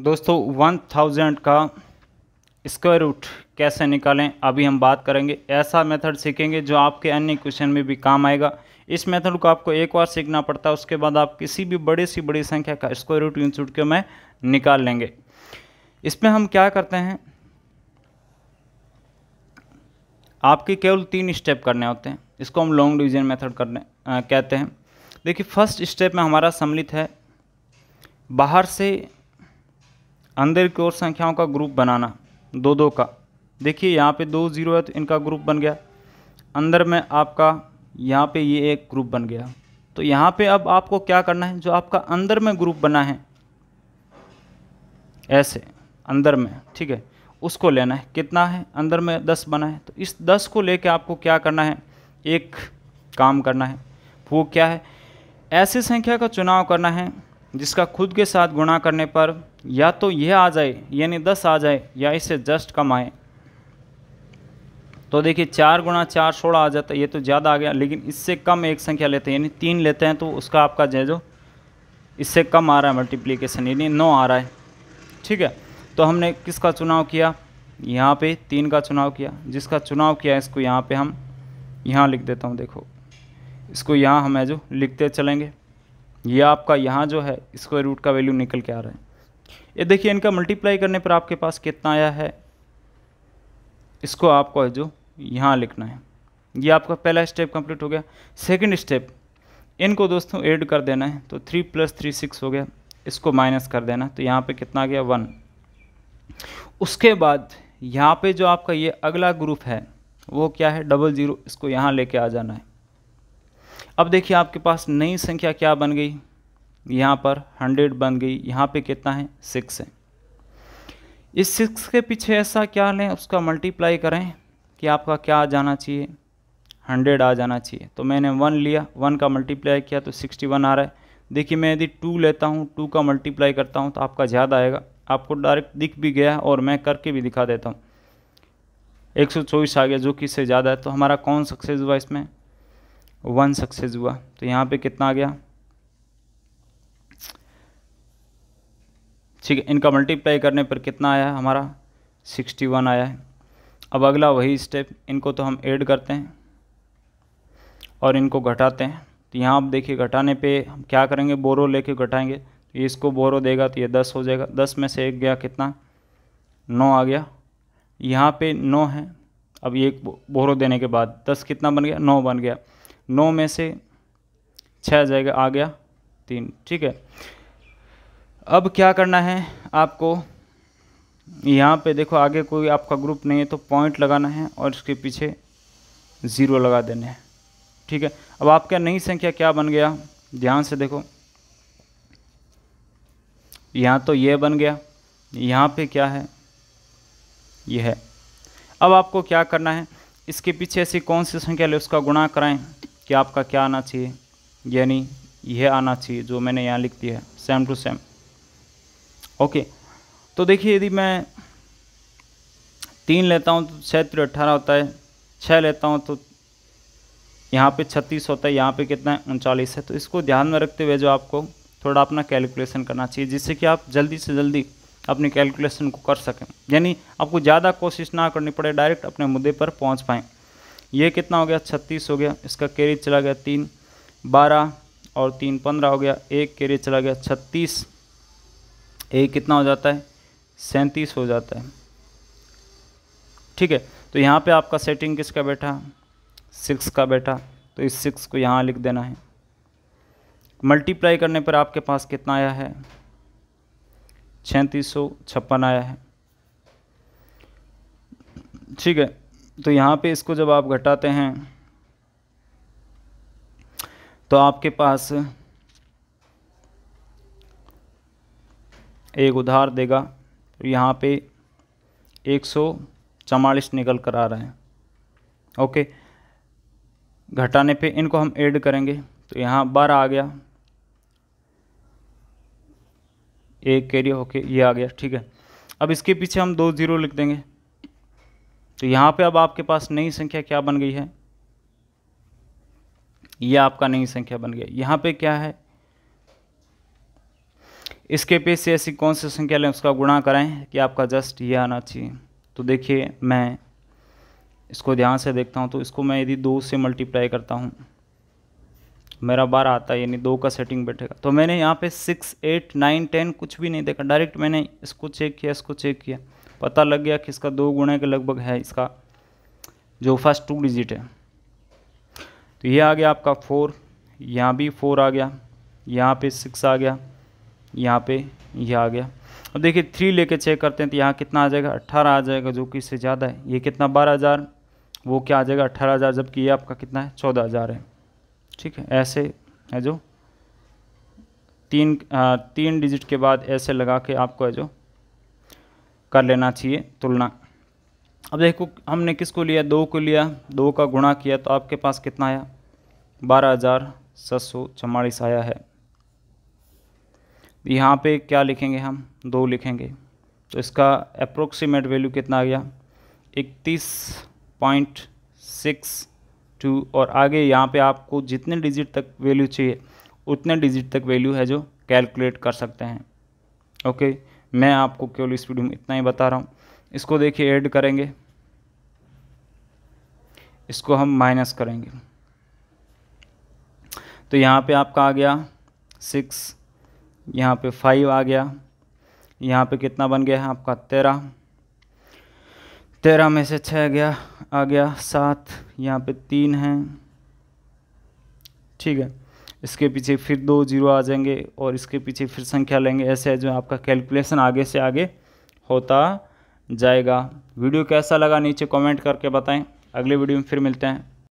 दोस्तों one thousand का square root कैसे निकालें अभी हम बात करेंगे ऐसा मेथड सीखेंगे जो आपके अन्य क्वेश्चन में भी काम आएगा इस मेथड को आपको एक बार सीखना पड़ता है उसके बाद आप किसी भी बड़े सी बड़ी संख्या का स्क्वायर रूट इन के में निकाल लेंगे इसमें हम क्या करते हैं आपके केवल तीन स्टेप करने होते हैं इसको हम लॉन्ग डिविजन मेथड करने आ, कहते हैं देखिए फर्स्ट स्टेप में हमारा सम्मिलित है बाहर से अंदर की ओर संख्याओं का ग्रुप बनाना दो दो का देखिए यहाँ पे दो ज़ीरो है तो इनका ग्रुप बन गया अंदर में आपका यहाँ पे ये एक ग्रुप बन गया तो यहाँ पे अब आपको क्या करना है जो आपका अंदर में ग्रुप बना है ऐसे अंदर में ठीक है उसको लेना है कितना है अंदर में दस बना है तो इस दस को लेके आपको क्या करना है एक काम करना है वो क्या है ऐसी संख्या का चुनाव करना है जिसका खुद के साथ गुणा करने पर या तो यह आ जाए यानी दस आ जाए या इससे जस्ट कम आए तो देखिए चार गुणा चार सोलह आ जाता है ये तो ज़्यादा आ गया लेकिन इससे कम एक संख्या लेते हैं यानी तीन लेते हैं तो उसका आपका जो जो इससे कम आ रहा है मल्टीप्लीकेशन यानी नौ आ रहा है ठीक है तो हमने किसका चुनाव किया यहाँ पे तीन का चुनाव किया जिसका चुनाव किया इसको यहाँ पे हम यहाँ लिख देता हूँ देखो इसको यहाँ हम है जो लिखते चलेंगे ये आपका यहाँ जो है स्क्वायर रूट का वैल्यू निकल के आ रहा है ये देखिए इनका मल्टीप्लाई करने पर आपके पास कितना आया है इसको आपको जो यहाँ लिखना है ये आपका पहला स्टेप कंप्लीट हो गया सेकंड स्टेप इनको दोस्तों ऐड कर देना है तो थ्री प्लस थ्री सिक्स हो गया इसको माइनस कर देना तो यहाँ पे कितना आ गया वन उसके बाद यहाँ पे जो आपका ये अगला ग्रुप है वो क्या है डबल ज़ीरो इसको यहाँ लेके आ जाना है अब देखिए आपके पास नई संख्या क्या बन गई यहाँ पर हंड्रेड बन गई यहाँ पे कितना है सिक्स है इस सिक्स के पीछे ऐसा क्या लें उसका मल्टीप्लाई करें कि आपका क्या आ जाना चाहिए हंड्रेड आ जाना चाहिए तो मैंने वन लिया वन का मल्टीप्लाई किया तो सिक्सटी वन आ रहा है देखिए मैं यदि टू लेता हूँ टू का मल्टीप्लाई करता हूँ तो आपका ज़्यादा आएगा आपको डायरेक्ट दिख भी गया और मैं करके भी दिखा देता हूँ एक सौ चौबीस आ गया जो कि इससे ज़्यादा है तो हमारा कौन सक्सेस हुआ इसमें वन सक्सेस हुआ तो यहाँ पे कितना आ गया ठीक है इनका मल्टीप्लाई करने पर कितना आया हमारा सिक्सटी वन आया है अब अगला वही स्टेप इनको तो हम ऐड करते हैं और इनको घटाते हैं तो यहाँ आप देखिए घटाने पे हम क्या करेंगे बोरो लेके घटाएंगे तो इसको बोरो देगा तो ये दस हो जाएगा दस में से एक गया कितना नौ आ गया यहाँ पे नौ है अब ये बोरो देने के बाद दस कितना बन गया नौ बन गया नौ में से छः जाएगा आ गया तीन ठीक है अब क्या करना है आपको यहाँ पे देखो आगे कोई आपका ग्रुप नहीं है तो पॉइंट लगाना है और इसके पीछे ज़ीरो लगा देने हैं ठीक है अब आपका नई संख्या क्या बन गया ध्यान से देखो यहाँ तो ये बन गया यहाँ पे क्या है यह है अब आपको क्या करना है इसके पीछे ऐसी कौन सी संख्या ले उसका गुणा कराएं कि आपका क्या आना चाहिए यानी यह आना चाहिए जो मैंने यहाँ लिख दिया है सेम टू सेम ओके तो देखिए यदि मैं तीन लेता हूँ तो छः अट्ठारह होता है छः लेता हूँ तो यहाँ पे छत्तीस होता है यहाँ पे कितना है उनचालीस है तो इसको ध्यान में रखते हुए जो आपको थोड़ा अपना कैलकुलेशन करना चाहिए जिससे कि आप जल्दी से जल्दी अपनी कैलकुलेशन को कर सकें यानी आपको ज़्यादा कोशिश ना करनी पड़े डायरेक्ट अपने मुद्दे पर पहुँच पाएँ ये कितना हो गया छत्तीस हो गया इसका कैरी चला गया तीन बारह और तीन पंद्रह हो गया एक कैरी चला गया छत्तीस एक कितना हो जाता है सैंतीस हो जाता है ठीक है तो यहाँ पे आपका सेटिंग किसका बैठा सिक्स का बैठा तो इस सिक्स को यहाँ लिख देना है मल्टीप्लाई करने पर आपके पास कितना आया है छैंतीस सौ छप्पन आया है ठीक है तो यहाँ पे इसको जब आप घटाते हैं तो आपके पास एक उधार देगा तो यहाँ पे एक सौ चवालीस निकल कर आ रहा है ओके घटाने पे इनको हम ऐड करेंगे तो यहाँ बारह आ गया एक कैरी होके ये आ गया ठीक है अब इसके पीछे हम दो ज़ीरो लिख देंगे तो यहाँ पे अब आपके पास नई संख्या क्या बन गई है ये आपका नई संख्या बन गया यहाँ पे क्या है इसके पेज से ऐसी कौन सी संख्या लें उसका गुणा कराएं कि आपका जस्ट ये आना चाहिए तो देखिए मैं इसको ध्यान से देखता हूँ तो इसको मैं यदि दो से मल्टीप्लाई करता हूँ मेरा बार आता है यानी दो का सेटिंग बैठेगा तो मैंने यहाँ पे सिक्स एट नाइन टेन कुछ भी नहीं देखा डायरेक्ट मैंने इसको चेक किया इसको चेक किया पता लग गया कि इसका दो गुणे के लगभग है इसका जो फर्स्ट टू डिजिट है तो ये आ गया आपका फोर यहाँ भी फोर आ गया यहाँ पे सिक्स आ गया यहाँ पे ये यह आ गया अब देखिए थ्री लेके चेक करते हैं तो यहाँ कितना आ जाएगा अट्ठारह आ जाएगा जो कि इससे ज़्यादा है ये कितना बारह हज़ार वो क्या आ जाएगा अट्ठारह हज़ार जबकि ये आपका कितना है चौदह हज़ार है ठीक है ऐसे है जो तीन आ, तीन डिजिट के बाद ऐसे लगा के आपको है जो कर लेना चाहिए तुलना अब देखो हमने किसको लिया दो को लिया दो का गुणा किया तो आपके पास कितना आया बारह हज़ार सात सौ चवालीस आया है यहाँ पे क्या लिखेंगे हम दो लिखेंगे तो इसका अप्रोक्सीमेट वैल्यू कितना आ गया इकतीस पॉइंट सिक्स टू और आगे यहाँ पे आपको जितने डिजिट तक वैल्यू चाहिए उतने डिजिट तक वैल्यू है जो कैलकुलेट कर सकते हैं ओके okay? मैं आपको केवल इस वीडियो में इतना ही बता रहा हूँ इसको देखिए ऐड करेंगे इसको हम माइनस करेंगे तो यहाँ पे आपका आ गया सिक्स यहाँ पे फाइव आ गया यहाँ पे कितना बन गया है आपका तेरह तेरह में से छः गया आ गया सात यहाँ पे तीन है ठीक है इसके पीछे फिर दो जीरो आ जाएंगे और इसके पीछे फिर संख्या लेंगे ऐसे जो आपका कैलकुलेशन आगे से आगे होता जाएगा वीडियो कैसा लगा नीचे कमेंट करके बताएं अगले वीडियो में फिर मिलते हैं